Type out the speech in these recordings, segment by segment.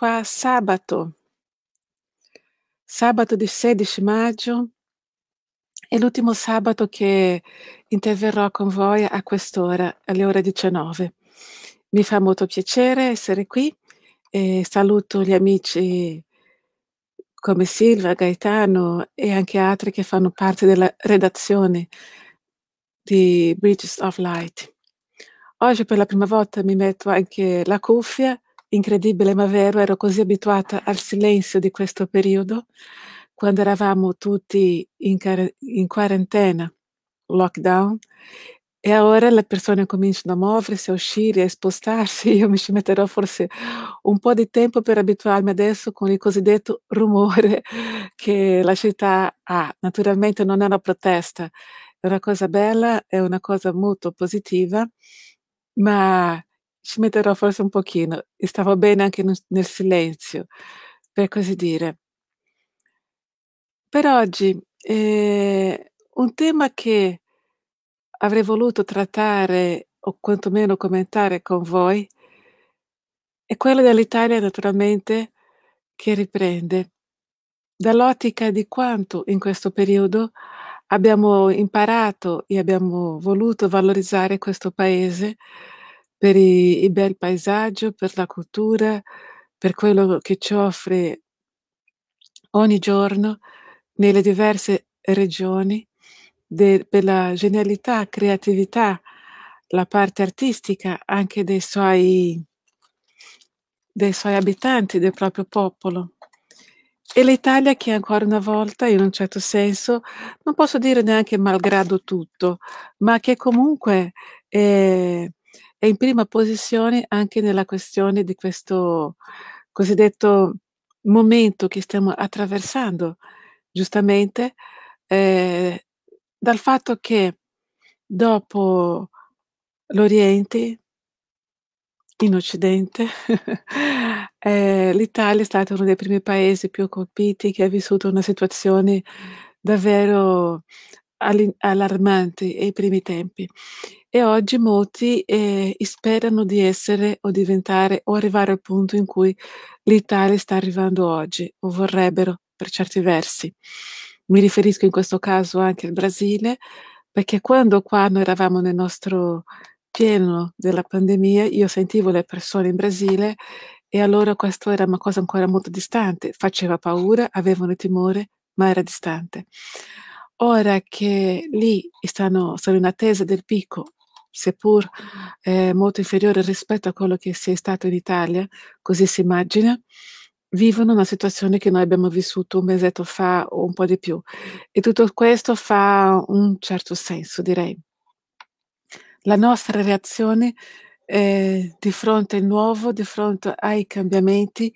qua sabato, sabato di 16 maggio, è l'ultimo sabato che interverrò con voi a quest'ora, alle ore 19. Mi fa molto piacere essere qui e saluto gli amici come Silva, Gaetano e anche altri che fanno parte della redazione di Bridges of Light. Oggi per la prima volta mi metto anche la cuffia incredibile ma vero, ero così abituata al silenzio di questo periodo, quando eravamo tutti in, car- in quarantena, lockdown, e ora le persone cominciano a muoversi, a uscire, a spostarsi. Io mi ci metterò forse un po' di tempo per abituarmi adesso con il cosiddetto rumore che la città ha. Naturalmente non è una protesta, è una cosa bella, è una cosa molto positiva, ma ci metterò forse un pochino, e stavo bene anche nel silenzio, per così dire. Per oggi eh, un tema che avrei voluto trattare o quantomeno commentare con voi è quello dell'Italia naturalmente che riprende dall'ottica di quanto in questo periodo abbiamo imparato e abbiamo voluto valorizzare questo paese per il, i bel paesaggio, per la cultura, per quello che ci offre ogni giorno nelle diverse regioni, de, per la genialità, creatività, la parte artistica anche dei suoi, dei suoi abitanti, del proprio popolo. E l'Italia che ancora una volta, in un certo senso, non posso dire neanche malgrado tutto, ma che comunque eh, è in prima posizione anche nella questione di questo cosiddetto momento che stiamo attraversando, giustamente, eh, dal fatto che dopo l'Oriente, in Occidente, eh, l'Italia è stato uno dei primi paesi più colpiti che ha vissuto una situazione davvero allarmante ai primi tempi e oggi molti eh, sperano di essere o diventare o arrivare al punto in cui l'Italia sta arrivando oggi o vorrebbero per certi versi. Mi riferisco in questo caso anche al Brasile perché quando qua noi eravamo nel nostro pieno della pandemia io sentivo le persone in Brasile e allora questo era una cosa ancora molto distante, faceva paura, avevano timore, ma era distante. Ora che lì stanno, sono in attesa del picco seppur eh, molto inferiore rispetto a quello che si è stato in Italia, così si immagina, vivono una situazione che noi abbiamo vissuto un mesetto fa o un po' di più. E tutto questo fa un certo senso, direi. La nostra reazione eh, di fronte al nuovo, di fronte ai cambiamenti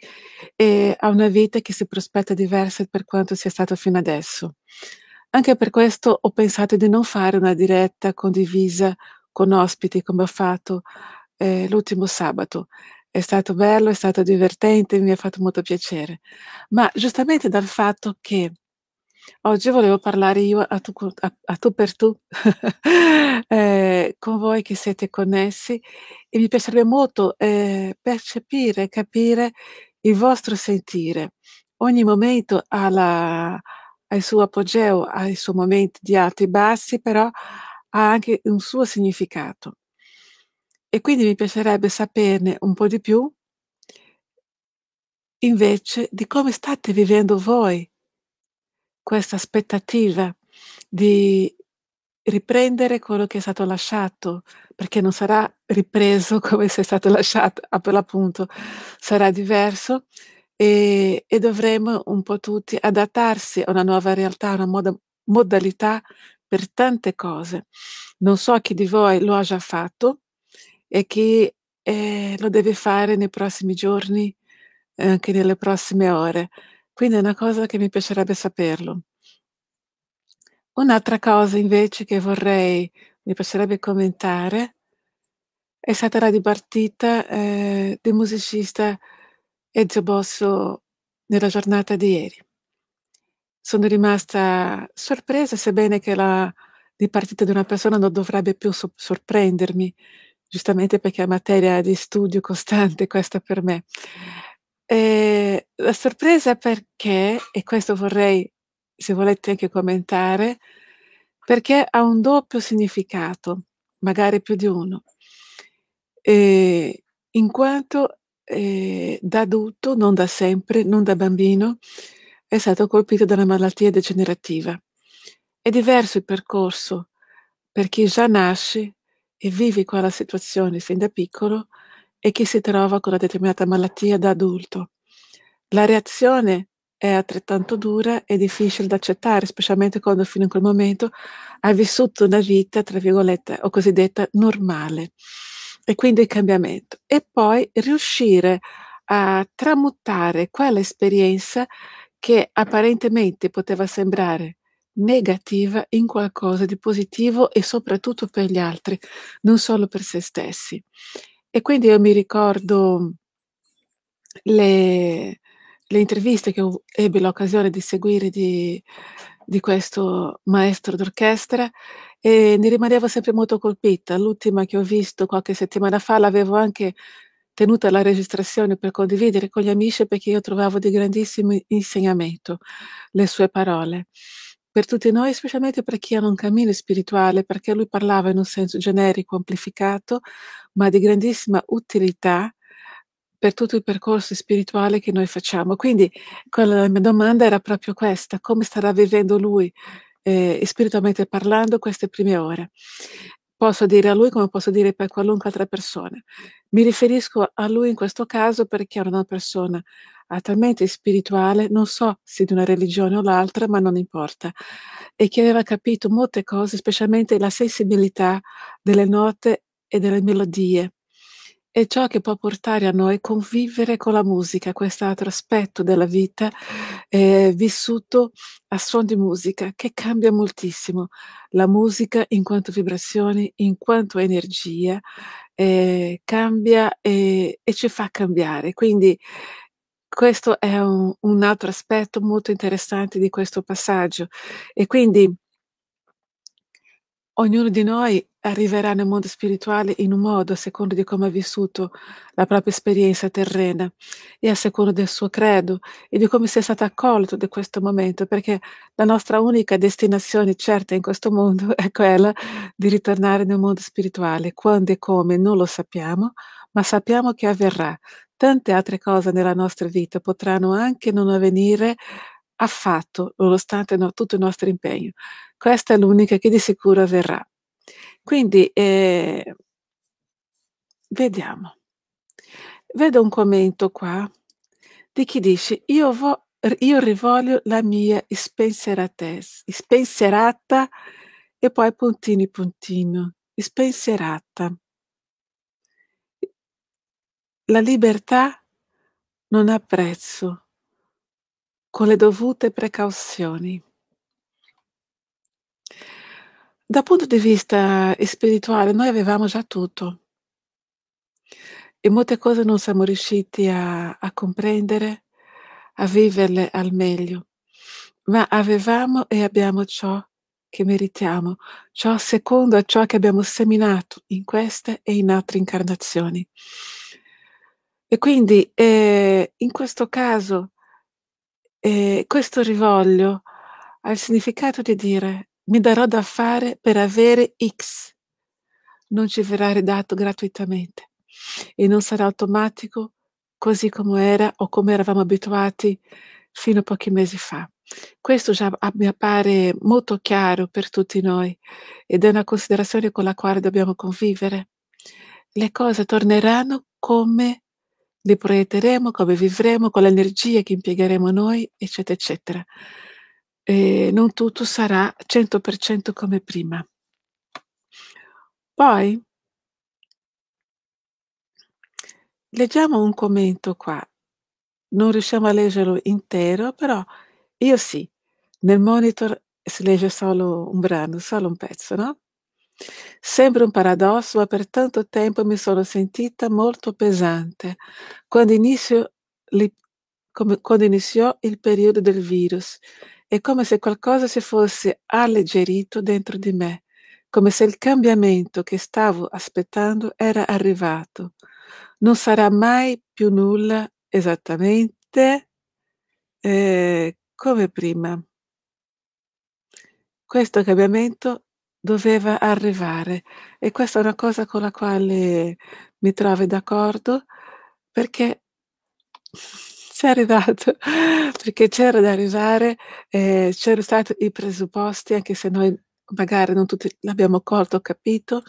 e a una vita che si prospetta diversa per quanto sia stato fino adesso. Anche per questo ho pensato di non fare una diretta condivisa con ospiti come ho fatto eh, l'ultimo sabato. È stato bello, è stato divertente, mi ha fatto molto piacere. Ma giustamente dal fatto che oggi volevo parlare io a tu, a, a tu per tu, eh, con voi che siete connessi, e mi piacerebbe molto eh, percepire, capire il vostro sentire. Ogni momento ha, la, ha il suo apogeo, ha i suoi momenti di alti e bassi, però ha anche un suo significato. E quindi mi piacerebbe saperne un po' di più invece di come state vivendo voi questa aspettativa di riprendere quello che è stato lasciato, perché non sarà ripreso come se è stato lasciato, ah, per l'appunto sarà diverso e, e dovremo un po' tutti adattarsi a una nuova realtà, a una moda, modalità per tante cose. Non so chi di voi lo ha già fatto e chi eh, lo deve fare nei prossimi giorni, anche nelle prossime ore. Quindi è una cosa che mi piacerebbe saperlo. Un'altra cosa invece che vorrei, mi piacerebbe commentare, è stata la dipartita eh, del musicista Ezio Bosso nella giornata di ieri sono rimasta sorpresa, sebbene che la dipartita di una persona non dovrebbe più sorprendermi, giustamente perché è materia di studio costante questa per me. E la sorpresa perché, e questo vorrei, se volete, anche commentare, perché ha un doppio significato, magari più di uno, e in quanto eh, da adulto, non da sempre, non da bambino, è stato colpito da una malattia degenerativa. È diverso il percorso per chi già nasce e vive quella situazione fin da piccolo e chi si trova con una determinata malattia da adulto. La reazione è altrettanto dura e difficile da accettare, specialmente quando fino a quel momento ha vissuto una vita, tra virgolette, o cosiddetta normale. E quindi il cambiamento. E poi riuscire a tramutare quell'esperienza che apparentemente poteva sembrare negativa in qualcosa di positivo e soprattutto per gli altri, non solo per se stessi. E quindi io mi ricordo le, le interviste che ebbe l'occasione di seguire di, di questo maestro d'orchestra e ne rimanevo sempre molto colpita. L'ultima che ho visto qualche settimana fa l'avevo anche tenuta la registrazione per condividere con gli amici perché io trovavo di grandissimo insegnamento le sue parole. Per tutti noi, specialmente per chi ha un cammino spirituale, perché lui parlava in un senso generico, amplificato, ma di grandissima utilità per tutto il percorso spirituale che noi facciamo. Quindi la mia domanda era proprio questa, come starà vivendo lui eh, spiritualmente parlando queste prime ore posso dire a lui come posso dire per qualunque altra persona. Mi riferisco a lui in questo caso perché era una persona altamente spirituale, non so se di una religione o l'altra, ma non importa, e che aveva capito molte cose, specialmente la sensibilità delle note e delle melodie è ciò che può portare a noi convivere con la musica, questo altro aspetto della vita eh, vissuto a suon di musica che cambia moltissimo. La musica in quanto vibrazioni, in quanto energia, eh, cambia e, e, ci fa cambiare. Quindi questo è un, un altro aspetto molto interessante di questo passaggio. E quindi ognuno di noi arriverà nel mondo spirituale in un modo a seconda di come ha vissuto la propria esperienza terrena e a seconda del suo credo e di come sia stato accolto da questo momento, perché la nostra unica destinazione certa in questo mondo è quella di ritornare nel mondo spirituale. Quando e come non lo sappiamo, ma sappiamo che avverrà. Tante altre cose nella nostra vita potranno anche non avvenire affatto, nonostante no, tutto il nostro impegno. Questa è l'unica che di sicuro avverrà. Quindi eh, vediamo. Vedo un commento qua di chi dice io, vo, io rivoglio la mia spenserata e poi puntini puntino, Spenserata. La libertà non ha prezzo con le dovute precauzioni. Dal punto di vista eh, spirituale noi avevamo già tutto e molte cose non siamo riusciti a, a comprendere, a viverle al meglio, ma avevamo e abbiamo ciò che meritiamo, ciò secondo a ciò che abbiamo seminato in queste e in altre incarnazioni. E quindi eh, in questo caso eh, questo rivoglio ha il significato di dire mi darò da fare per avere X. Non ci verrà redato gratuitamente e non sarà automatico così come era o come eravamo abituati fino a pochi mesi fa. Questo già mi appare molto chiaro per tutti noi ed è una considerazione con la quale dobbiamo convivere. Le cose torneranno come le proietteremo, come vivremo, con l'energia che impiegheremo noi, eccetera, eccetera e non tutto sarà 100% come prima. Poi leggiamo un commento qua. Non riusciamo a leggerlo intero, però io sì, nel monitor si legge solo un brano, solo un pezzo, no? Sembra un paradosso, ma per tanto tempo mi sono sentita molto pesante quando, inizio, quando iniziò il periodo del virus è come se qualcosa si fosse alleggerito dentro di me, come se il cambiamento che stavo aspettando era arrivato. Non sarà mai più nulla esattamente eh, come prima. Questo cambiamento doveva arrivare e questa è una cosa con la quale mi trovo d'accordo perché sei arrivato, perché c'era da arrivare, eh, c'erano stati i presupposti, anche se noi magari non tutti l'abbiamo colto o capito,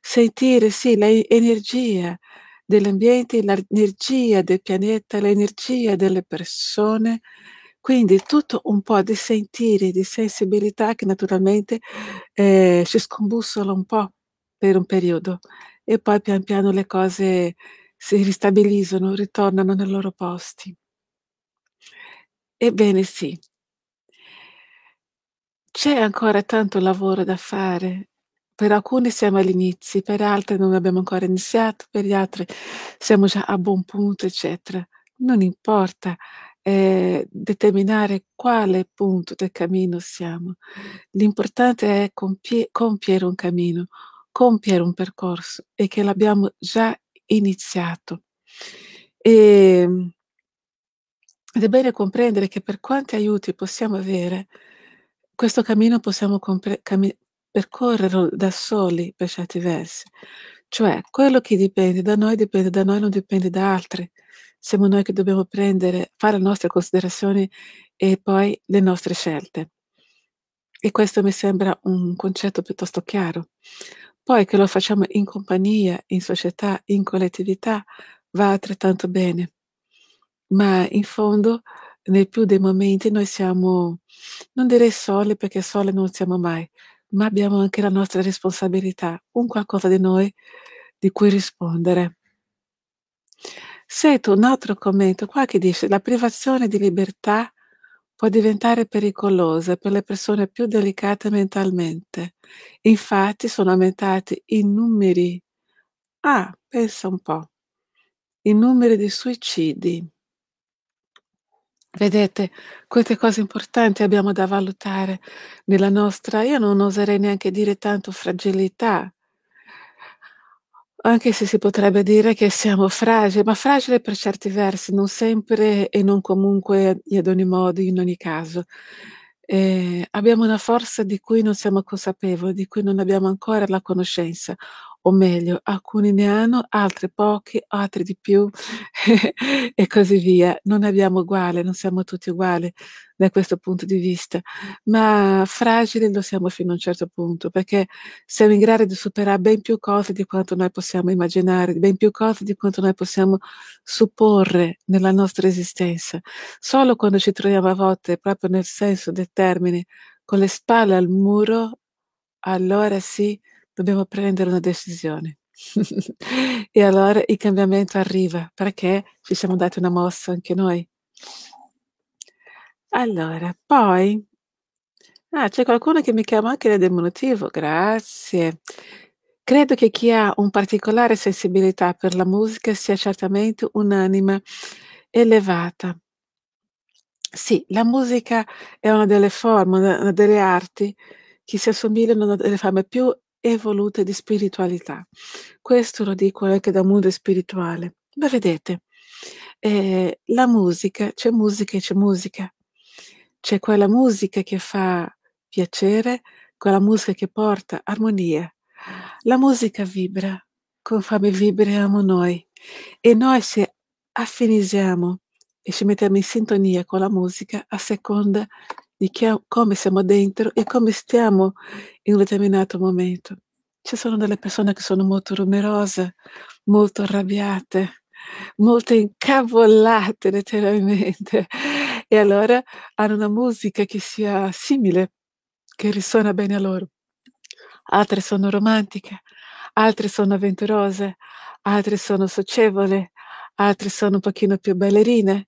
sentire sì l'energia dell'ambiente, l'energia del pianeta, l'energia delle persone, quindi tutto un po' di sentire, di sensibilità che naturalmente eh, ci scombussola un po' per un periodo e poi pian piano le cose si ristabilizzano, ritornano nei loro posti. Ebbene sì. C'è ancora tanto lavoro da fare. Per alcuni siamo agli inizi, per altri non abbiamo ancora iniziato, per gli altri siamo già a buon punto, eccetera. Non importa eh, determinare quale punto del cammino siamo. L'importante è compie- compiere un cammino, compiere un percorso e che l'abbiamo già iniziato. E ehm, ed è bene comprendere che per quanti aiuti possiamo avere, questo cammino possiamo compre- cammi- percorrerlo da soli per certi versi. Cioè, quello che dipende da noi dipende da noi, non dipende da altri. Siamo noi che dobbiamo prendere, fare le nostre considerazioni e poi le nostre scelte. E questo mi sembra un concetto piuttosto chiaro. Poi che lo facciamo in compagnia, in società, in collettività, va altrettanto bene ma in fondo nel più dei momenti noi siamo, non direi soli perché soli non siamo mai, ma abbiamo anche la nostra responsabilità, un qualcosa di noi di cui rispondere. Sento un altro commento qua che dice la privazione di libertà può diventare pericolosa per le persone più delicate mentalmente. Infatti sono aumentati i numeri. Ah, pensa un po'. I numeri di suicidi Vedete, queste cose importanti abbiamo da valutare nella nostra, io non oserei neanche dire tanto fragilità, anche se si potrebbe dire che siamo fragili, ma fragile per certi versi, non sempre e non comunque e ad ogni modo, in ogni caso. Eh, abbiamo una forza di cui non siamo consapevoli, di cui non abbiamo ancora la conoscenza o meglio, alcuni ne hanno, altri pochi, altri di più e così via. Non abbiamo uguale, non siamo tutti uguali da questo punto di vista, ma fragili lo siamo fino a un certo punto, perché siamo in grado di superare ben più cose di quanto noi possiamo immaginare, ben più cose di quanto noi possiamo supporre nella nostra esistenza. Solo quando ci troviamo a volte, proprio nel senso del termine, con le spalle al muro, allora sì dobbiamo prendere una decisione. e allora il cambiamento arriva perché ci siamo dati una mossa anche noi. Allora, poi ah, c'è qualcuno che mi chiama anche nel diminutivo, grazie. Credo che chi ha un particolare sensibilità per la musica sia certamente un'anima elevata. Sì, la musica è una delle forme, una delle arti che si assomigliano a delle forme più evolute di spiritualità. Questo lo dico anche dal mondo spirituale. Ma vedete, eh, la musica, c'è musica e c'è musica. C'è quella musica che fa piacere, quella musica che porta armonia. La musica vibra, come vibriamo noi. E noi se affinizziamo e ci mettiamo in sintonia con la musica a seconda di che, come siamo dentro e come stiamo in un determinato momento. Ci sono delle persone che sono molto rumorose, molto arrabbiate, molto incavolate letteralmente e allora hanno una musica che sia simile, che risuona bene a loro. Altre sono romantiche, altre sono avventurose, altre sono socievole, altre sono un pochino più ballerine,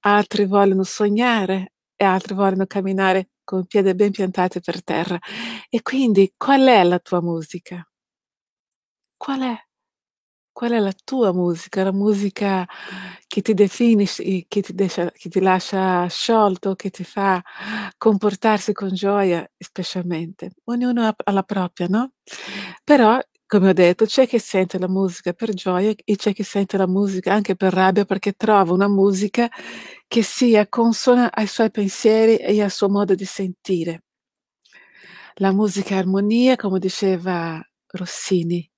altre vogliono sognare, e altri vogliono camminare con il piede ben piantati per terra. E quindi qual è la tua musica? Qual è? Qual è la tua musica? La musica che ti definisce, che ti, deixa, che ti lascia sciolto, che ti fa comportarsi con gioia, specialmente. Ognuno ha la propria, no? Però come ho detto, c'è chi sente la musica per gioia e c'è chi sente la musica anche per rabbia perché trova una musica che sia consona ai suoi pensieri e al suo modo di sentire. La musica è armonia, come diceva Rossini,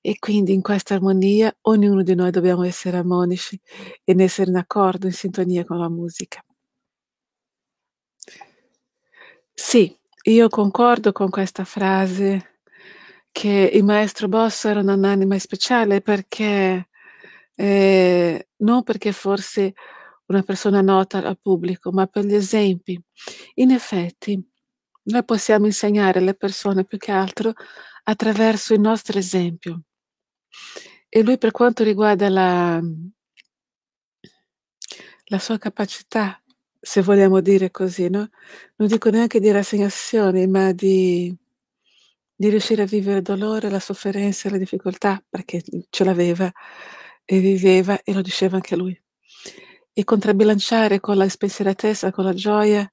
e quindi in questa armonia ognuno di noi dobbiamo essere armonici e essere in accordo, in sintonia con la musica. Sì, io concordo con questa frase che il maestro Boss era un'anima speciale perché eh, non perché fosse una persona nota al pubblico, ma per gli esempi. In effetti, noi possiamo insegnare alle persone più che altro attraverso il nostro esempio. E lui per quanto riguarda la, la sua capacità, se vogliamo dire così, no? non dico neanche di rassegnazione, ma di di riuscire a vivere il dolore, la sofferenza e la difficoltà, perché ce l'aveva e viveva e lo diceva anche lui. E contrabilanciare con la spensieratezza, con la gioia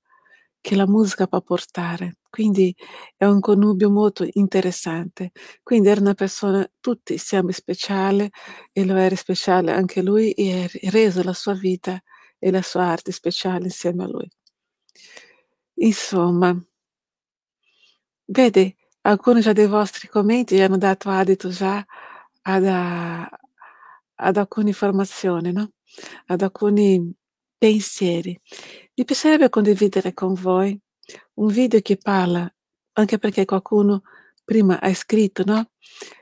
che la musica può portare. Quindi è un connubio molto interessante. Quindi era una persona, tutti siamo speciali e lo era speciale anche lui e ha reso la sua vita e la sua arte speciale insieme a lui. Insomma, vede, Alcuni già dei vostri commenti hanno dato adito già ad, ad alcune informazioni, no? ad alcuni pensieri. Mi piacerebbe condividere con voi un video che parla, anche perché qualcuno prima ha scritto, no?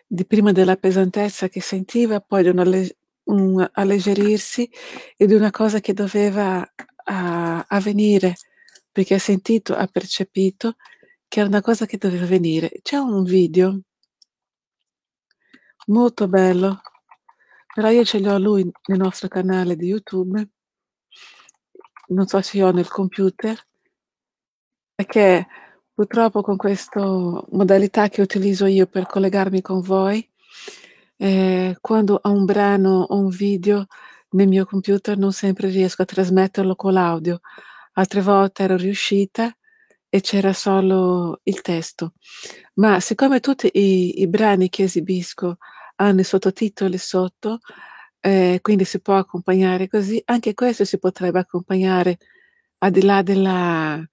Di prima della pesantezza che sentiva, poi di un, alle, un alleggerirsi e di una cosa che doveva a, avvenire, perché ha sentito, ha percepito che è una cosa che doveva venire. C'è un video molto bello, però io ce l'ho lui nel nostro canale di YouTube, non so se ho nel computer, perché purtroppo con questa modalità che utilizzo io per collegarmi con voi, eh, quando ho un brano o un video nel mio computer non sempre riesco a trasmetterlo con l'audio. Altre volte ero riuscita, e c'era solo il testo. Ma siccome tutti i, i brani che esibisco hanno i sottotitoli sotto, eh, quindi si può accompagnare così, anche questo si potrebbe accompagnare al di là della,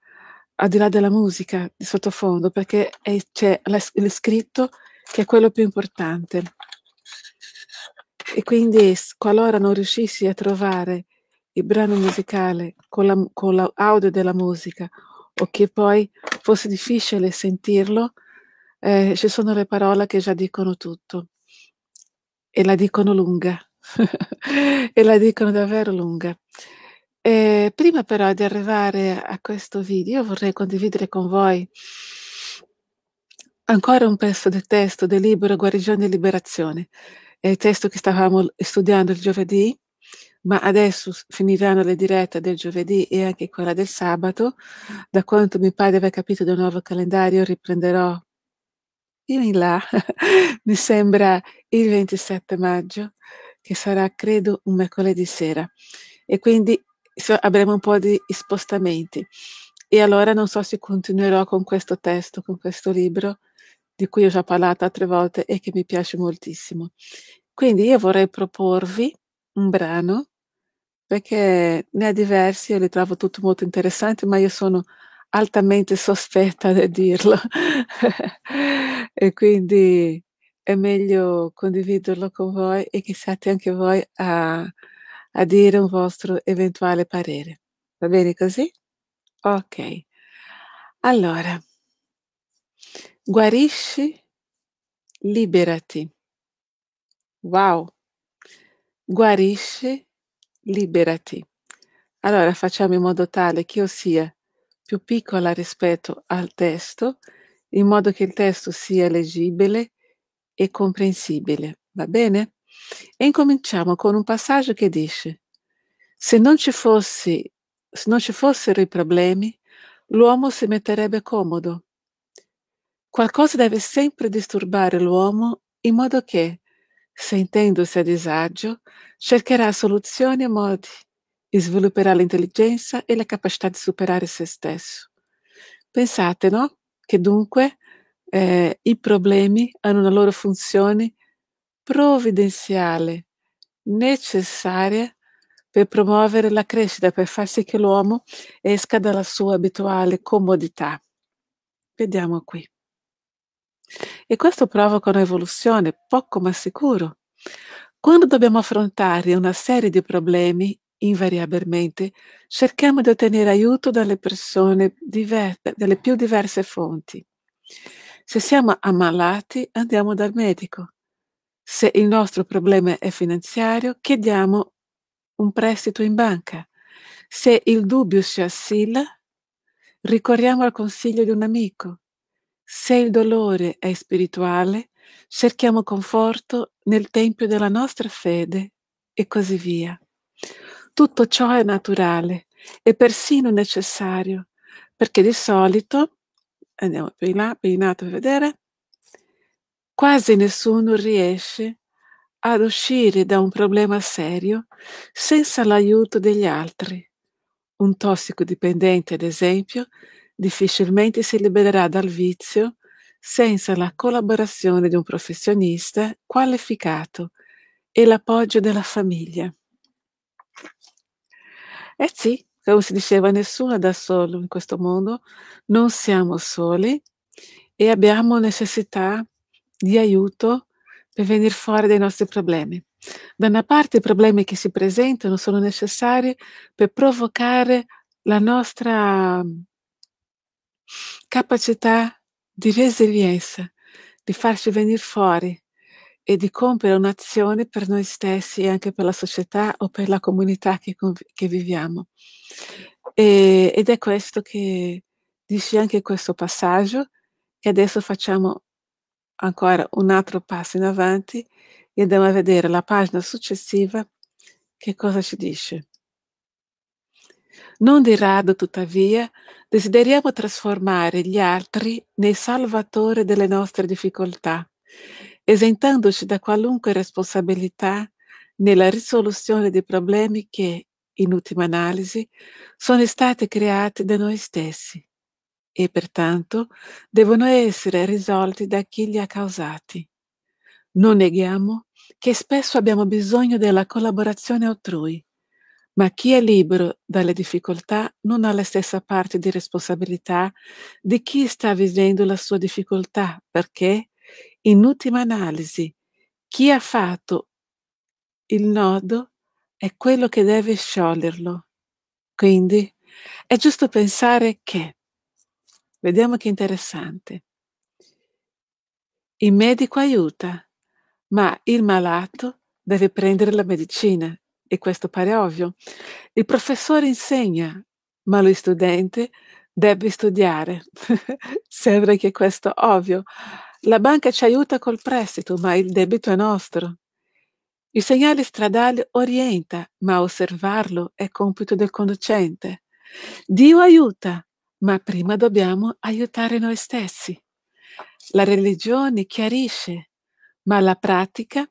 al di là della musica di sottofondo, perché è, c'è scritto che è quello più importante. E quindi qualora non riuscissi a trovare il brano musicale con, la, l'audio della musica o che poi fosse difficile sentirlo, eh, ci sono le parole che già dicono tutto e la dicono lunga e la dicono davvero lunga. Eh, prima però di arrivare a questo video vorrei condividere con voi ancora un pezzo del testo del libro Guarigione e Liberazione, è il testo che stavamo studiando il giovedì ma adesso finiranno le dirette del giovedì e anche quella del sabato. Da quanto mi pare di aver capito del nuovo calendario, riprenderò io in là, mi sembra il 27 maggio, che sarà credo un mercoledì sera. E quindi avremo un po' di spostamenti. E allora non so se continuerò con questo testo, con questo libro, di cui ho già parlato altre volte e che mi piace moltissimo. Quindi io vorrei proporvi un brano perché ne ha diversi, io li trovo tutti molto interessanti, ma io sono altamente sospetta nel dirlo e quindi è meglio condividerlo con voi e che siate anche voi a, a dire un vostro eventuale parere. Va bene così? Ok. Allora, guarisci, liberati. Wow! Guarisci, liberati. Allora facciamo in modo tale che io sia più piccola rispetto al testo, in modo che il testo sia leggibile e comprensibile. Va bene? E incominciamo con un passaggio che dice, se non ci, fossi, se non ci fossero i problemi, l'uomo si metterebbe comodo. Qualcosa deve sempre disturbare l'uomo in modo che sentendosi a disagio, cercherà soluzioni e modi e svilupperà l'intelligenza e la capacità di superare se stesso. Pensate, no? Che dunque eh, i problemi hanno una loro funzione provvidenziale, necessaria per promuovere la crescita, per far sì che l'uomo esca dalla sua abituale comodità. Vediamo qui. E questo provoca un'evoluzione poco ma sicuro. Quando dobbiamo affrontare una serie di problemi, invariabilmente, cerchiamo di ottenere aiuto dalle persone diverse, dalle più diverse fonti. Se siamo ammalati, andiamo dal medico. Se il nostro problema è finanziario, chiediamo un prestito in banca. Se il dubbio ci assilla, ricorriamo al consiglio di un amico. Se il dolore è spirituale, cerchiamo conforto nel tempio della nostra fede e così via. Tutto ciò è naturale e persino necessario, perché di solito, andiamo più in là, per in alto a vedere, quasi nessuno riesce ad uscire da un problema serio senza l'aiuto degli altri. Un tossicodipendente, ad esempio, difficilmente si libererà dal vizio senza la collaborazione di un professionista qualificato e l'appoggio della famiglia. Eh sì, come si diceva, nessuno è da solo in questo mondo, non siamo soli e abbiamo necessità di aiuto per venire fuori dai nostri problemi. Da una parte i problemi che si presentano sono necessari per provocare la nostra capacità di resilienza, di farci venire fuori e di compiere un'azione per noi stessi e anche per la società o per la comunità che, che viviamo. E, ed è questo che dice anche questo passaggio, che adesso facciamo ancora un altro passo in avanti e andiamo a vedere la pagina successiva che cosa ci dice. Non di rado, tuttavia, desideriamo trasformare gli altri nei salvatori delle nostre difficoltà, esentandoci da qualunque responsabilità nella risoluzione di problemi che, in ultima analisi, sono stati creati da noi stessi e pertanto devono essere risolti da chi li ha causati. Non neghiamo che spesso abbiamo bisogno della collaborazione altrui ma chi è libero dalle difficoltà non ha la stessa parte di responsabilità di chi sta vivendo la sua difficoltà, perché, in ultima analisi, chi ha fatto il nodo è quello che deve scioglierlo. Quindi è giusto pensare che, vediamo che interessante, il medico aiuta, ma il malato deve prendere la medicina e questo pare ovvio, il professore insegna, ma lo studente deve studiare. Sembra che questo ovvio. La banca ci aiuta col prestito, ma il debito è nostro. Il segnale stradale orienta, ma osservarlo è compito del conducente. Dio aiuta, ma prima dobbiamo aiutare noi stessi. La religione chiarisce, ma la pratica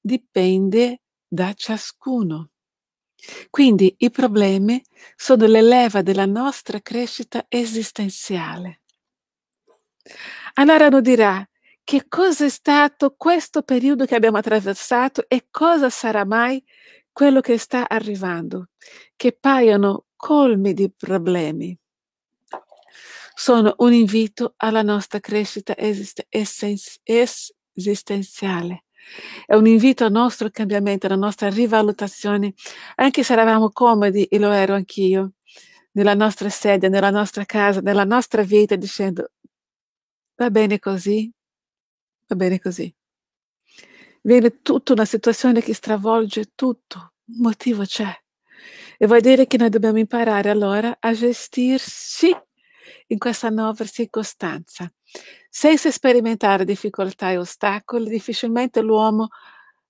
dipende da ciascuno. Quindi i problemi sono le leva della nostra crescita esistenziale. Anarano dirà che cosa è stato questo periodo che abbiamo attraversato e cosa sarà mai quello che sta arrivando, che paiono colmi di problemi. Sono un invito alla nostra crescita esisten- es- esistenziale è un invito al nostro cambiamento, alla nostra rivalutazione, anche se eravamo comodi, e lo ero anch'io, nella nostra sedia, nella nostra casa, nella nostra vita, dicendo va bene così, va bene così. Viene tutta una situazione che stravolge tutto, un motivo c'è. E vuol dire che noi dobbiamo imparare allora a gestirci in questa nuova circostanza, senza sperimentare difficoltà e ostacoli, difficilmente l'uomo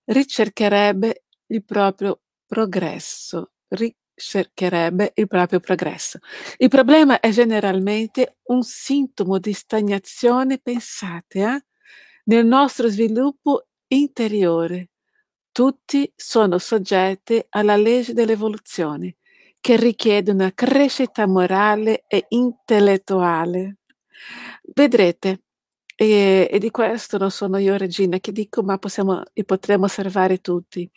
ricercherebbe il proprio progresso, ricercherebbe il proprio progresso. Il problema è generalmente un sintomo di stagnazione, pensate, eh? nel nostro sviluppo interiore. Tutti sono soggetti alla legge dell'evoluzione, che richiede una crescita morale e intellettuale. Vedrete, e, e, di questo non sono io regina che dico, ma possiamo e potremo osservare tutti.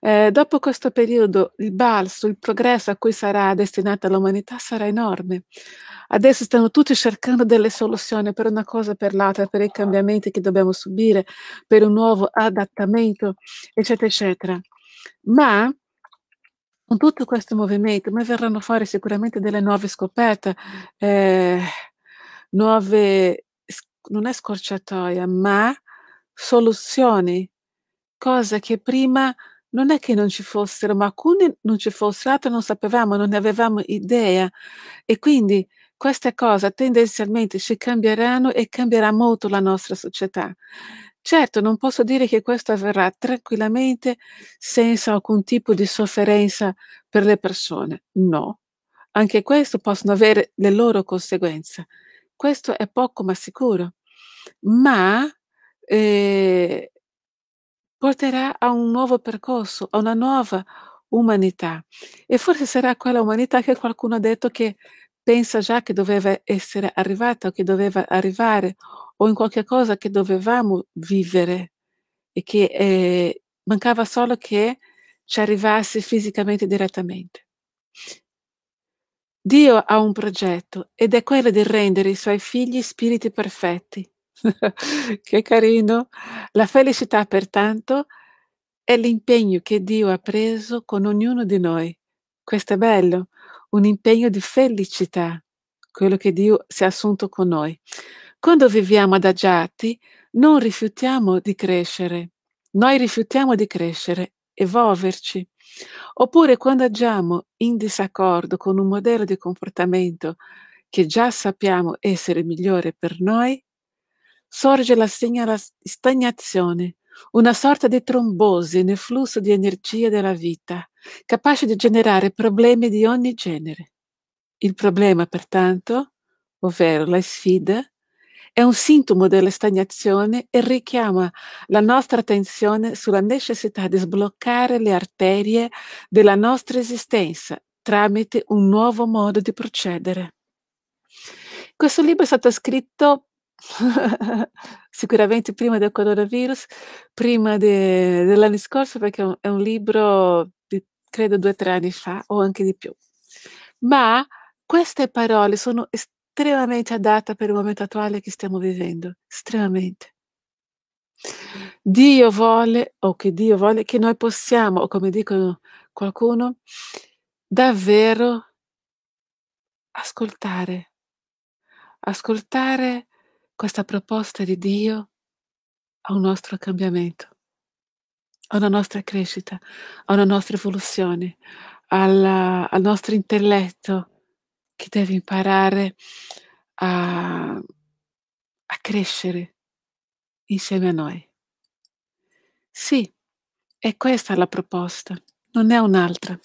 Eh, dopo questo periodo il balzo, il progresso a cui sarà destinata l'umanità sarà enorme. Adesso stanno tutti cercando delle soluzioni per una cosa o per l'altra, per i cambiamenti che dobbiamo subire, per un nuovo adattamento, eccetera, eccetera. Ma con tutto questo movimento, ma verranno fuori sicuramente delle nuove scoperte, eh, nuove non è scorciatoia, ma soluzioni, cose che prima non è che non ci fossero, ma alcune non ci fossero, altre non sapevamo, non ne avevamo idea. E quindi queste cose tendenzialmente ci cambieranno e cambierà molto la nostra società. Certo, non posso dire che questo avverrà tranquillamente senza alcun tipo di sofferenza per le persone, no. Anche questo possono avere le loro conseguenze. Questo è poco ma sicuro ma eh, porterà a un nuovo percorso, a una nuova umanità. E forse sarà quella umanità che qualcuno ha detto che pensa già che doveva essere arrivata o che doveva arrivare o in qualche cosa che dovevamo vivere e che eh, mancava solo che ci arrivasse fisicamente direttamente. Dio ha un progetto ed è quello di rendere i suoi figli spiriti perfetti, che carino. La felicità, pertanto, è l'impegno che Dio ha preso con ognuno di noi. Questo è bello, un impegno di felicità, quello che Dio si è assunto con noi. Quando viviamo adagiati, non rifiutiamo di crescere. Noi rifiutiamo di crescere, evolverci. Oppure quando agiamo in disaccordo con un modello di comportamento che già sappiamo essere migliore per noi, sorge la stagnazione, una sorta di trombosi nel flusso di energia della vita, capace di generare problemi di ogni genere. Il problema, pertanto, ovvero la sfida, è un sintomo della stagnazione e richiama la nostra attenzione sulla necessità di sbloccare le arterie della nostra esistenza tramite un nuovo modo di procedere. Questo libro è stato scritto sicuramente prima del coronavirus, prima de, dell'anno scorso, perché è un, è un libro di credo due o tre anni fa o anche di più. Ma queste parole sono estremamente adatte per il momento attuale che stiamo vivendo, estremamente. Dio vuole, o che Dio vuole, che noi possiamo, o come dicono qualcuno, davvero ascoltare, ascoltare questa proposta di Dio a un nostro cambiamento, a una nostra crescita, a una nostra evoluzione, alla, al nostro intelletto che deve imparare a, a crescere insieme a noi. Sì, è questa la proposta, non è un'altra.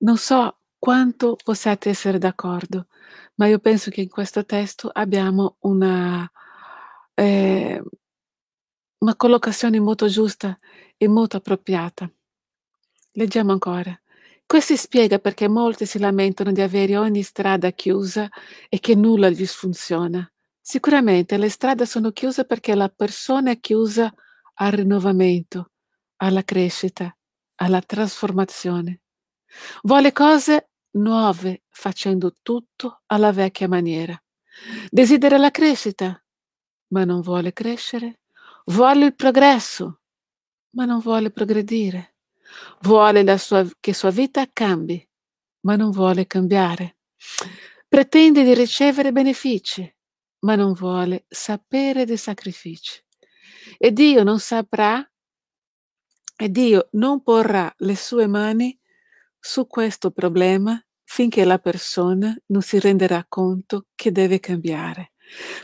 Non so quanto possiate essere d'accordo, ma io penso che in questo testo abbiamo una, eh, una collocazione molto giusta e molto appropriata. Leggiamo ancora. Questo spiega perché molti si lamentano di avere ogni strada chiusa e che nulla gli sfunziona. Sicuramente le strade sono chiuse perché la persona è chiusa al rinnovamento, alla crescita, alla trasformazione. Vuole cose nuove facendo tutto alla vecchia maniera. Desidera la crescita, ma non vuole crescere. Vuole il progresso, ma non vuole progredire. Vuole sua, che sua vita cambi, ma non vuole cambiare. Pretende di ricevere benefici, ma non vuole sapere dei sacrifici. E Dio non saprà, e Dio non porrà le sue mani su questo problema finché la persona non si renderà conto che deve cambiare.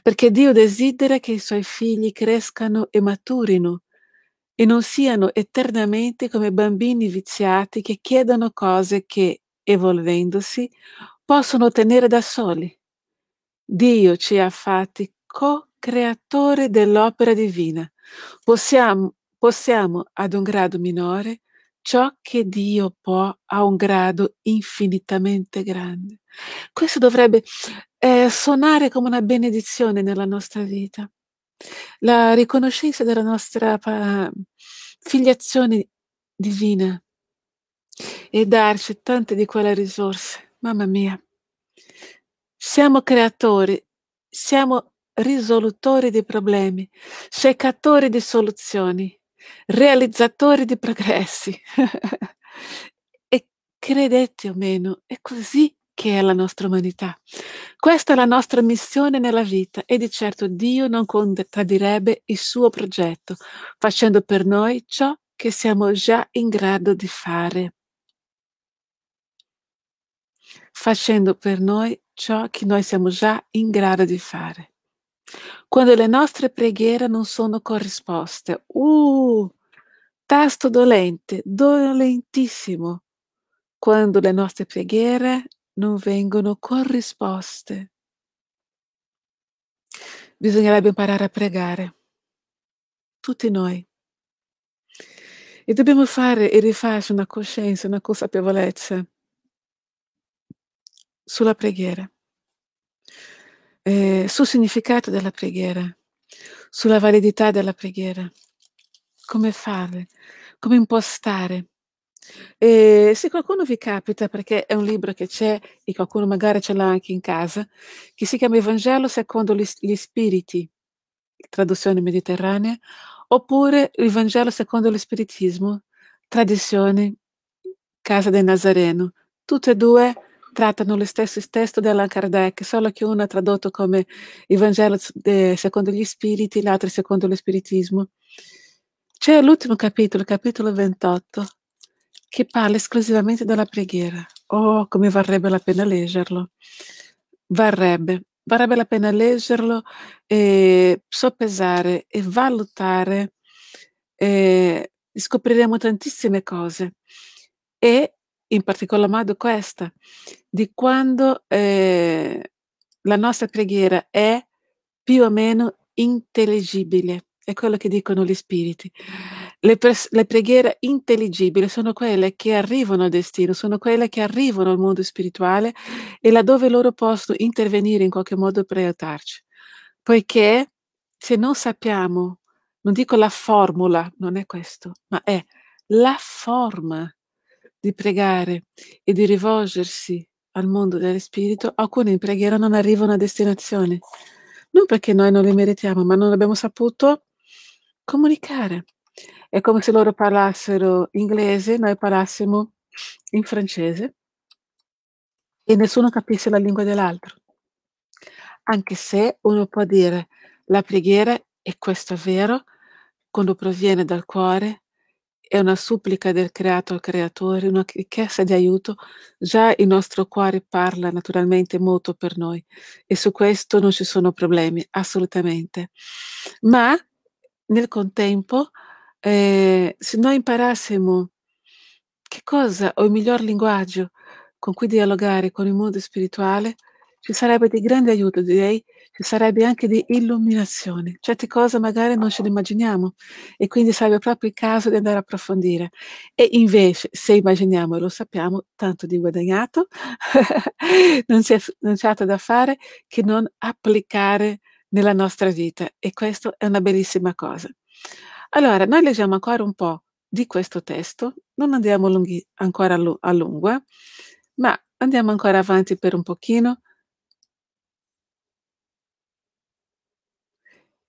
Perché Dio desidera che i suoi figli crescano e maturino e non siano eternamente come bambini viziati che chiedono cose che, evolvendosi, possono ottenere da soli. Dio ci ha fatti co-creatori dell'opera divina. Possiamo, possiamo, ad un grado minore, ciò che Dio può a un grado infinitamente grande. Questo dovrebbe eh, suonare come una benedizione nella nostra vita. La riconoscenza della nostra pa- filiazione divina e darci tante di quelle risorse. Mamma mia, siamo creatori, siamo risolutori dei problemi, cercatori di soluzioni realizzatori di progressi. e credete o meno, è così che è la nostra umanità. Questa è la nostra missione nella vita e di certo Dio non contraddirebbe il suo progetto, facendo per noi ciò che siamo già in grado di fare. Facendo per noi ciò che noi siamo già in grado di fare quando le nostre preghiere non sono corrisposte. Uh, tasto dolente, dolentissimo, quando le nostre preghiere non vengono corrisposte. Bisognerebbe imparare a pregare, tutti noi. E dobbiamo fare e rifarci una coscienza, una consapevolezza sulla preghiera eh, sul significato della preghiera, sulla validità della preghiera, come fare, come impostare. E se qualcuno vi capita, perché è un libro che c'è e qualcuno magari ce l'ha anche in casa, che si chiama Evangelo secondo gli, gli spiriti, traduzione mediterranea, oppure il Vangelo secondo lo spiritismo, tradizione, casa del Nazareno. Tutte e due trattano lo stesso testo di Allan Kardec, solo che uno è tradotto come il Vangelo secondo gli spiriti, l'altro secondo lo spiritismo. C'è l'ultimo capitolo, capitolo 28, che parla esclusivamente della preghiera. Oh, come varrebbe la pena leggerlo. Varrebbe, varrebbe la pena leggerlo e soppesare e valutare. E eh, scopriremo tantissime cose. E in particolar modo questa, di quando eh, la nostra preghiera è più o meno intelligibile, è quello che dicono gli spiriti. Le, pres- le, preghiere intelligibili sono quelle che arrivano al destino, sono quelle che arrivano al mondo spirituale e laddove loro possono intervenire in qualche modo per aiutarci. Poiché se non sappiamo, non dico la formula, non è questo, ma è la forma di pregare e di rivolgersi al mondo dello spirito, alcuni in preghiera non arrivano a destinazione. Non perché noi non le meritiamo, ma non abbiamo saputo comunicare. È come se loro parlassero inglese, noi parlassimo in francese e nessuno capisse la lingua dell'altro. Anche se uno può dire la preghiera, e questo è vero, quando proviene dal cuore, è una supplica del creato al creatore, una richiesta di aiuto, già il nostro cuore parla naturalmente molto per noi e su questo non ci sono problemi, assolutamente. Ma nel contempo, eh, se noi imparassimo che cosa o il miglior linguaggio con cui dialogare con il mondo spirituale, ci sarebbe di grande aiuto, direi, che sarebbe anche di illuminazione. Certe cose magari non ce le immaginiamo e quindi sarebbe proprio il caso di andare a approfondire. E invece, se immaginiamo e lo sappiamo, tanto di guadagnato, non, c'è, non c'è altro da fare che non applicare nella nostra vita e questa è una bellissima cosa. Allora, noi leggiamo ancora un po' di questo testo, non andiamo lunghi, ancora a lungo, eh, ma andiamo ancora avanti per un pochino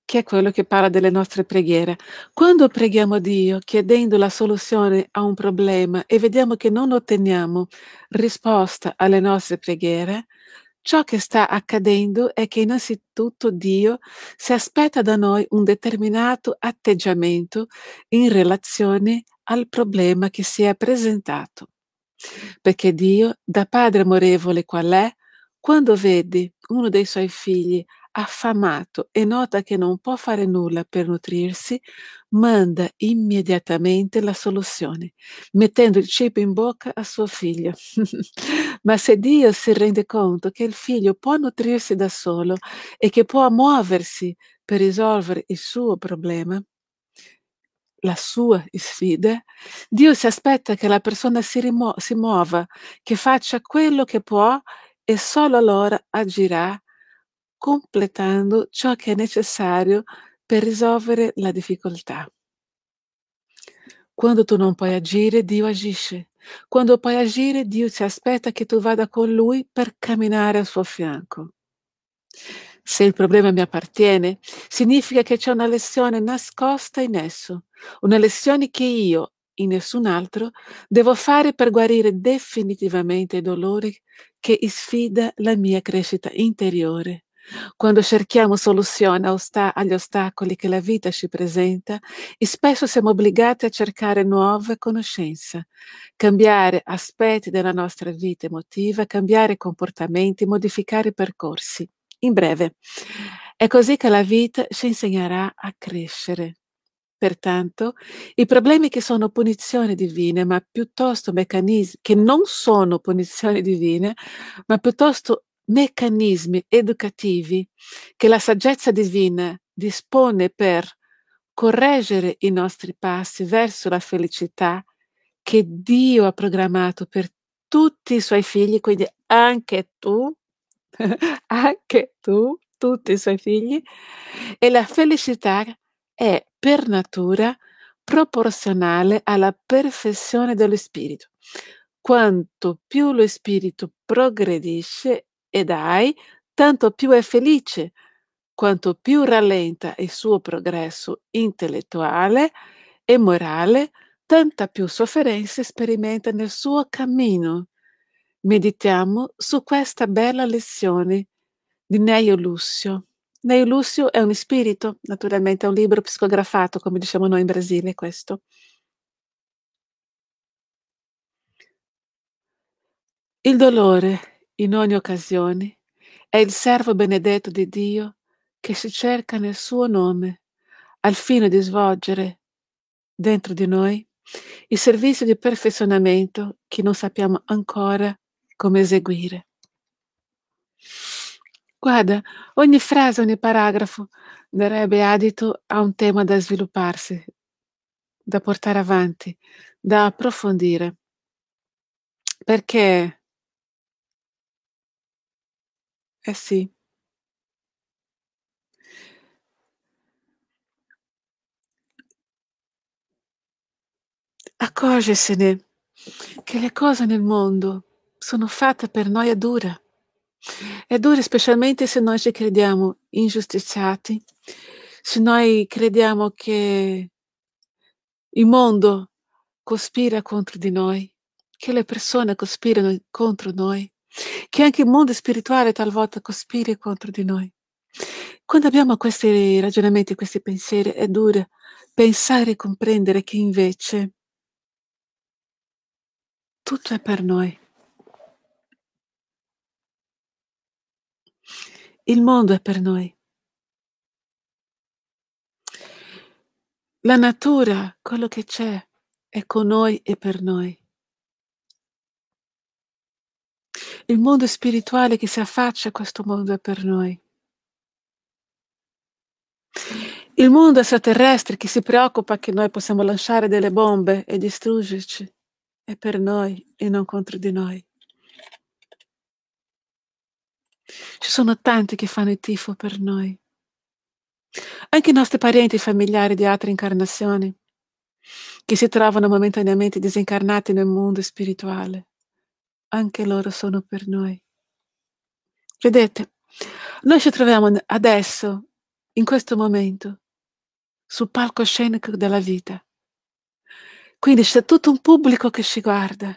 che è quello che parla delle nostre preghiere. Quando preghiamo Dio chiedendo la soluzione a un problema e vediamo che non otteniamo risposta alle nostre preghiere, ciò che sta accadendo è che innanzitutto Dio si aspetta da noi un determinato atteggiamento in relazione al problema che si è presentato. Perché Dio, da Padre amorevole qual è, quando vedi uno dei suoi figli affamato e nota che non può fare nulla per nutrirsi, manda immediatamente la soluzione, mettendo il cibo in bocca a suo figlio. Ma se Dio si rende conto che il figlio può nutrirsi da solo e che può muoversi per risolvere il suo problema, la sua sfida, Dio si aspetta che la persona si, rimu- si muova, che faccia quello che può e solo allora agirà completando ciò che è necessario per risolvere la difficoltà. Quando tu non puoi agire, Dio agisce. Quando puoi agire, Dio si aspetta che tu vada con Lui per camminare al suo fianco. Se il problema mi appartiene, significa che c'è una lezione nascosta in esso, una lezione che io, in nessun altro, devo fare per guarire definitivamente i dolori che sfida la mia crescita interiore quando cerchiamo soluzione agli ostacoli che la vita ci presenta e spesso siamo obbligati a cercare nuove conoscenze, cambiare aspetti della nostra vita emotiva, cambiare comportamenti, modificare percorsi. In breve, è così che la vita ci insegnerà a crescere. Pertanto, i problemi che sono punizioni divine, ma piuttosto meccanismi che non sono punizioni divine, ma piuttosto meccanismi educativi che la saggezza divina dispone per correggere i nostri passi verso la felicità che Dio ha programmato per tutti i suoi figli, quindi anche tu, anche tu, tutti i suoi figli, e la felicità è per natura proporzionale alla perfezione dello spirito. Quanto più lo spirito progredisce ed hai, tanto più è felice, quanto più rallenta il suo progresso intellettuale e morale, tanta più sofferenza sperimenta nel suo cammino. Meditiamo su questa bella lezione di Neio Lucio. Neio Lucio è un spirito, naturalmente è un libro psicografato, come diciamo noi in Brasile, questo. Il dolore in ogni occasione, è il servo benedetto di Dio che si cerca nel suo nome al fine di svolgere dentro di noi il servizio di perfezionamento che non sappiamo ancora come eseguire. Guarda, ogni frase, ogni paragrafo darebbe adito a un tema da svilupparsi, da portare avanti, da approfondire, perché eh sì. Accorgesene che le cose nel mondo sono fatte per noi è dura. È dura specialmente se noi ci crediamo ingiustiziati, se noi crediamo che il mondo cospira contro di noi, che le persone cospirano contro noi che anche il mondo spirituale talvolta cospiri contro di noi. Quando abbiamo questi ragionamenti, questi pensieri, è duro pensare e comprendere che invece tutto è per noi. Il mondo è per noi. La natura, quello che c'è, è con noi e per noi. il mondo spirituale che si affaccia a questo mondo è per noi. Il mondo extraterrestre che si preoccupa che noi possiamo lanciare delle bombe e distruggerci è per noi e non contro di noi. Ci sono tanti che fanno il tifo per noi. Anche i nostri parenti e familiari di altre incarnazioni che si trovano momentaneamente disincarnati nel mondo spirituale anche loro sono per noi. Vedete, noi ci troviamo adesso, in questo momento, sul palcoscenico della vita. Quindi c'è tutto un pubblico che ci guarda,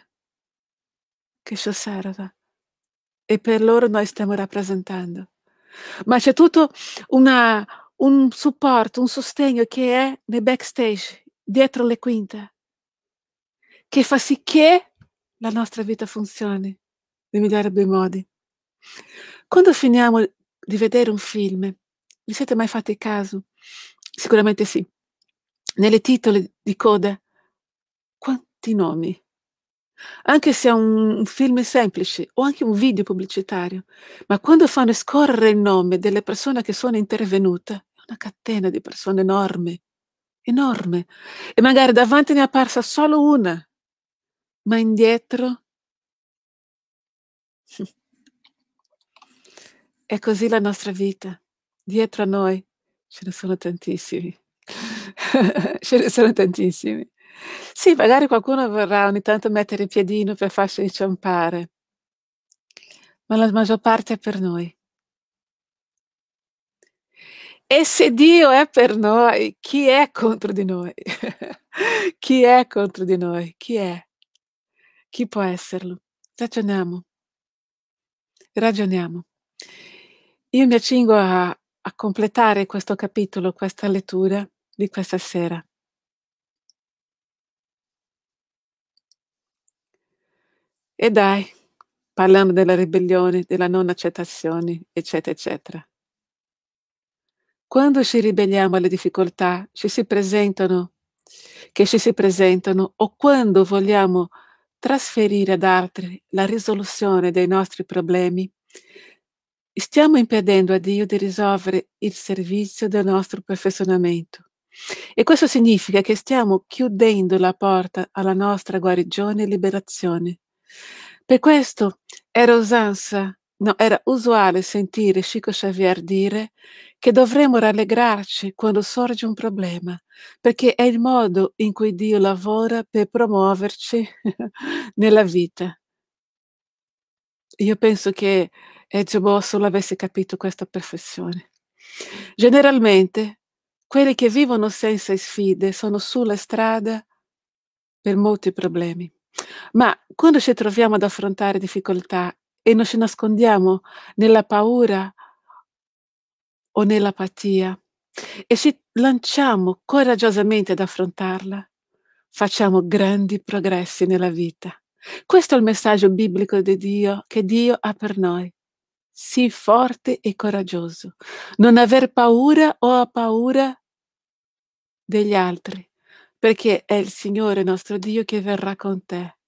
che ci osserva e per loro noi stiamo rappresentando. Ma c'è tutto una, un supporto, un sostegno che è nei backstage, dietro le quinte, che fa sì che la nostra vita funzioni nei migliori modi. Quando finiamo di vedere un film, vi siete mai fatti caso? Sicuramente sì. Nelle titoli di coda, quanti nomi? Anche se è un film semplice o anche un video pubblicitario, ma quando fanno scorrere il nome delle persone che sono intervenute, è una catena di persone enorme, enorme, e magari davanti ne è apparsa solo una ma indietro? È così la nostra vita. Dietro a noi ce ne sono tantissimi. ce ne sono tantissimi. Sì, magari qualcuno vorrà ogni tanto mettere il piedino per farci inciampare, ma la maggior parte è per noi. E se Dio è per noi, chi è contro di noi? chi è contro di noi? Chi è? Chi può esserlo? Ragioniamo. Ragioniamo. Io mi accingo a, a completare questo capitolo, questa lettura di questa sera. E dai, parlando della ribellione, della non accettazione, eccetera, eccetera. Quando ci ribelliamo alle difficoltà ci si presentano, che ci si presentano, o quando vogliamo trasferire ad altri la risoluzione dei nostri problemi, stiamo impedendo a Dio di risolvere il servizio del nostro perfezionamento. E questo significa che stiamo chiudendo la porta alla nostra guarigione e liberazione. Per questo era usanza No, era usuale sentire Chico Xavier dire che dovremmo rallegrarci quando sorge un problema, perché è il modo in cui Dio lavora per promuoverci nella vita. Io penso che Ezio Bosso l'avesse capito questa perfezione. Generalmente, quelli che vivono senza sfide sono sulla strada per molti problemi. Ma quando ci troviamo ad affrontare difficoltà e non ci nascondiamo nella paura o nell'apatia e ci lanciamo coraggiosamente ad affrontarla, facciamo grandi progressi nella vita. Questo è il messaggio biblico di Dio che Dio ha per noi. Sii forte e coraggioso. Non aver paura o ha paura degli altri, perché è il Signore nostro Dio che verrà con te.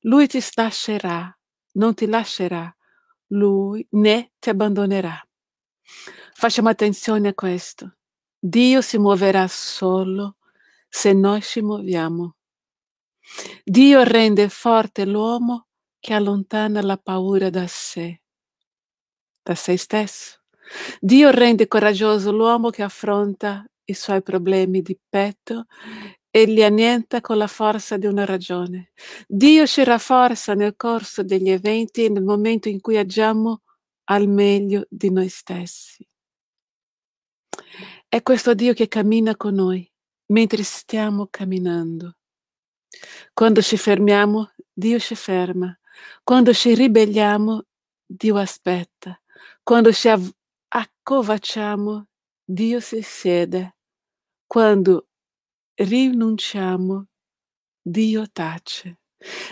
Lui ti stascerà, non ti lascerà, lui né ti abbandonerà. Facciamo attenzione a questo. Dio si muoverà solo se noi ci muoviamo. Dio rende forte l'uomo che allontana la paura da sé, da se stesso. Dio rende coraggioso l'uomo che affronta i suoi problemi di petto e li annienta con la forza di una ragione. Dio ci rafforza nel corso degli eventi e nel momento in cui agiamo al meglio di noi stessi. È questo Dio che cammina con noi mentre stiamo camminando. Quando ci fermiamo, Dio ci ferma. Quando ci ribelliamo, Dio aspetta. Quando ci accovacciamo, Dio si siede. Quando rinunciamo, Dio tace.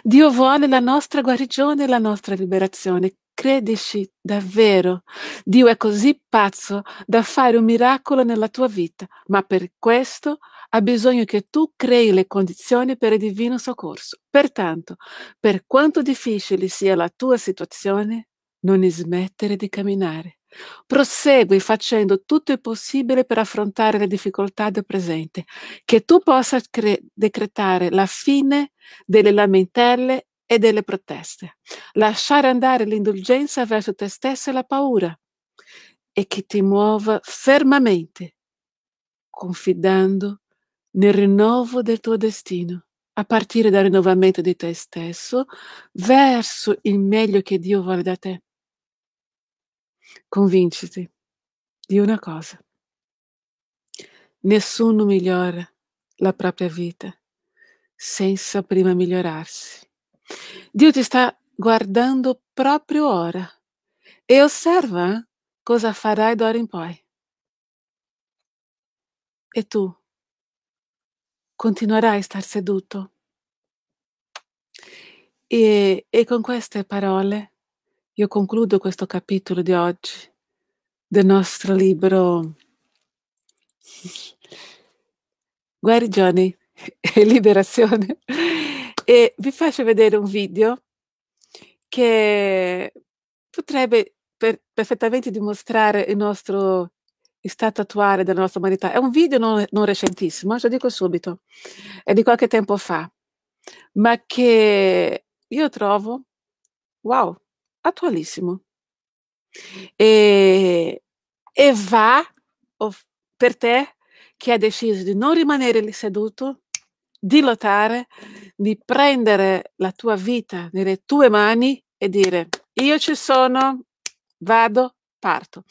Dio vuole la nostra guarigione e la nostra liberazione. Credici davvero, Dio è così pazzo da fare un miracolo nella tua vita, ma per questo ha bisogno che tu crei le condizioni per il divino soccorso. Pertanto, per quanto difficile sia la tua situazione, non smettere di camminare. Prosegui facendo tutto il possibile per affrontare le difficoltà del presente, che tu possa decretare la fine delle lamentele e delle proteste, lasciare andare l'indulgenza verso te stessa e la paura, e che ti muova fermamente, confidando nel rinnovo del tuo destino, a partire dal rinnovamento di te stesso verso il meglio che Dio vuole da te. Convinciti di una cosa. Nessuno migliora la propria vita senza prima migliorarsi. Dio ti sta guardando proprio ora e osserva cosa farai d'ora in poi. E tu continuerai a star seduto. E, e con queste parole io concludo questo capitolo di oggi del nostro libro Guarigioni e Liberazione e vi faccio vedere un video che potrebbe per perfettamente dimostrare il nostro stato attuale della nostra umanità. È un video non, non recentissimo, eh, lo dico subito, è di qualche tempo fa, ma che io trovo wow attualissimo. E, e va per te che hai deciso di non rimanere lì seduto, di lottare, di prendere la tua vita nelle tue mani e dire io ci sono, vado, parto.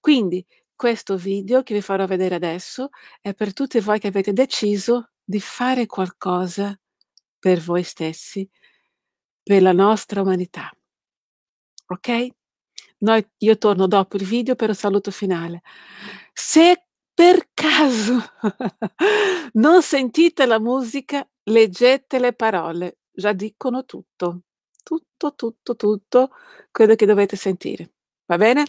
Quindi questo video che vi farò vedere adesso è per tutti voi che avete deciso di fare qualcosa per voi stessi, per la nostra umanità ok? Noi, io torno dopo il video per un saluto finale. Se per caso non sentite la musica, leggete le parole, già dicono tutto, tutto, tutto, tutto quello che dovete sentire. Va bene?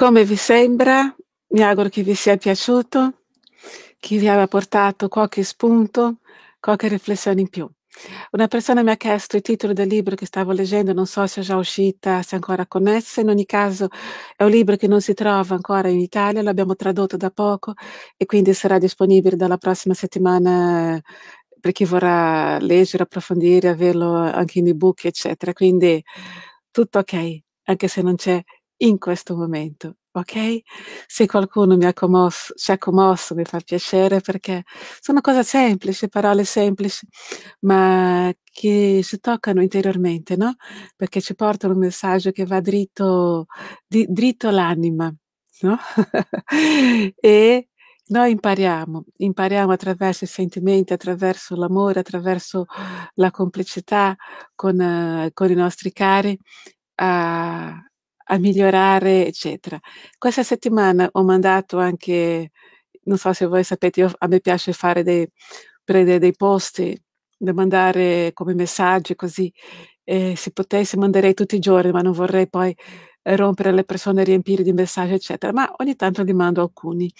Come vi sembra? Mi auguro che vi sia piaciuto, che vi abbia portato qualche spunto, qualche riflessione in più. Una persona mi ha chiesto il titolo del libro che stavo leggendo, non so se è già uscita, se è ancora connessa, in ogni caso è un libro che non si trova ancora in Italia, l'abbiamo tradotto da poco e quindi sarà disponibile dalla prossima settimana eh, per chi vorrà leggere, approfondire, averlo anche in ebook, eccetera. Quindi tutto ok, anche se non c'è in questo momento, ok? Se qualcuno mi ha commosso, ci ha commosso, mi fa piacere perché sono cose semplici, parole semplici, ma che ci toccano interiormente, no? Perché ci portano un messaggio che va dritto, di, dritto all'anima, no? e noi impariamo, impariamo attraverso i sentimenti, attraverso l'amore, attraverso la complicità con, uh, con i nostri cari a, a migliorare, eccetera. Questa settimana ho mandato anche, non so se voi sapete, io, a me piace fare dei, prendere dei posti da mandare come messaggi così. Eh, se potessi manderei tutti i giorni, ma non vorrei poi rompere le persone, riempire di messaggi, eccetera. Ma ogni tanto li mando alcuni.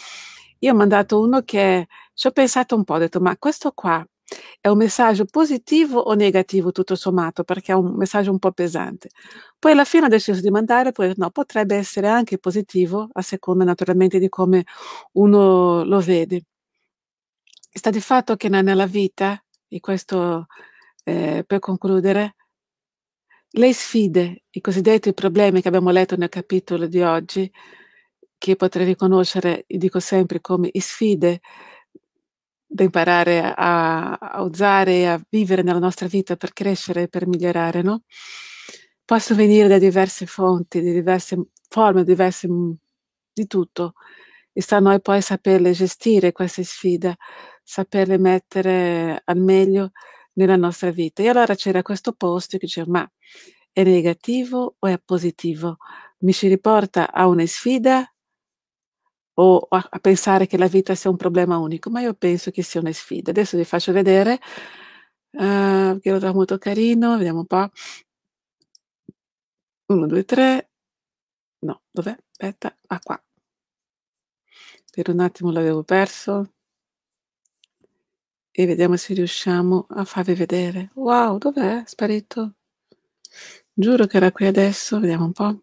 Io ho mandato uno che ci ho pensato un po', ho detto, ma questo qua è un messaggio positivo o negativo tutto sommato, perché è un messaggio un po' pesante. Poi alla fine ho deciso di mandare, poi no, potrebbe essere anche positivo, a seconda naturalmente di come uno lo vede. Sta di fatto che nella vita, e questo eh, per concludere, le sfide, i cosiddetti problemi che abbiamo letto nel capitolo di oggi, che potrei riconoscere, dico sempre, come sfide da imparare a, a usare, a vivere nella nostra vita per crescere, per migliorare, no? Possono venire da diverse fonti, di diverse forme, diverse, di tutto. E sta a noi poi saperle gestire queste sfide, saperle mettere al meglio nella nostra vita. E allora c'era questo posto che diceva, ma è negativo o è positivo? Mi ci riporta a una sfida o a, a pensare che la vita sia un problema unico, ma io penso che sia una sfida. Adesso vi faccio vedere, uh, che lo trovo molto carino, vediamo un po'. Uno, due, tre. no, dov'è? Aspetta, ah qua. Per un attimo l'avevo perso. E vediamo se riusciamo a farvi vedere. Wow, dov'è? Sparito. Giuro che era qui adesso, vediamo un po'.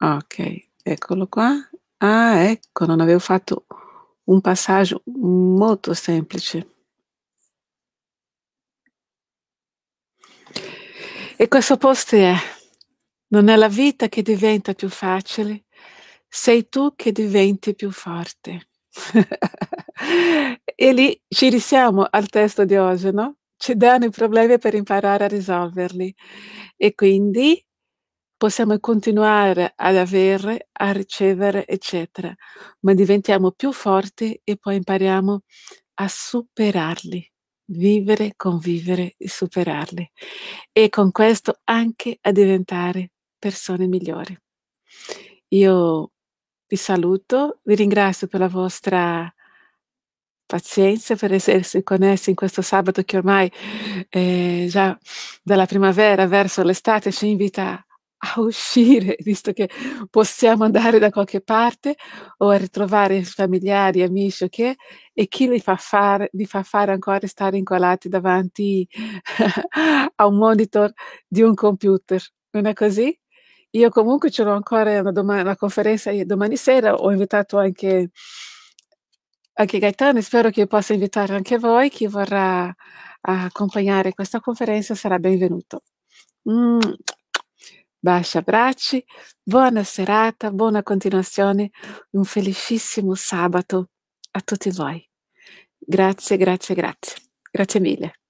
Ok, Eccolo qua. Ah, ecco, non avevo fatto un passaggio molto semplice. E questo posto è, non è la vita che diventa più facile, sei tu che diventi più forte. e lì ci risiamo al testo di oggi, no? Ci danno i problemi per imparare a risolverli. E quindi possiamo continuare ad avere, a ricevere, eccetera, ma diventiamo più forti e poi impariamo a superarli, vivere, convivere e superarli e con questo anche a diventare persone migliori. Io vi saluto, vi ringrazio per la vostra pazienza per essersi connessi in questo sabato che ormai eh, già dalla primavera verso l'estate ci invita a a uscire, visto che possiamo andare da qualche parte o a ritrovare familiari, amici, ok? E chi li fa fare, li fa fare ancora stare incolati davanti a un monitor di un computer? Non è così? Io comunque ce l'ho ancora una, doma- una conferenza domani sera, ho invitato anche, anche Gaetano e spero che possa invitare anche voi, chi vorrà accompagnare questa conferenza sarà benvenuto. Mm baci, abbracci, buona serata, buona continuazione, un felicissimo sabato a tutti voi. Grazie, grazie, grazie. Grazie mille.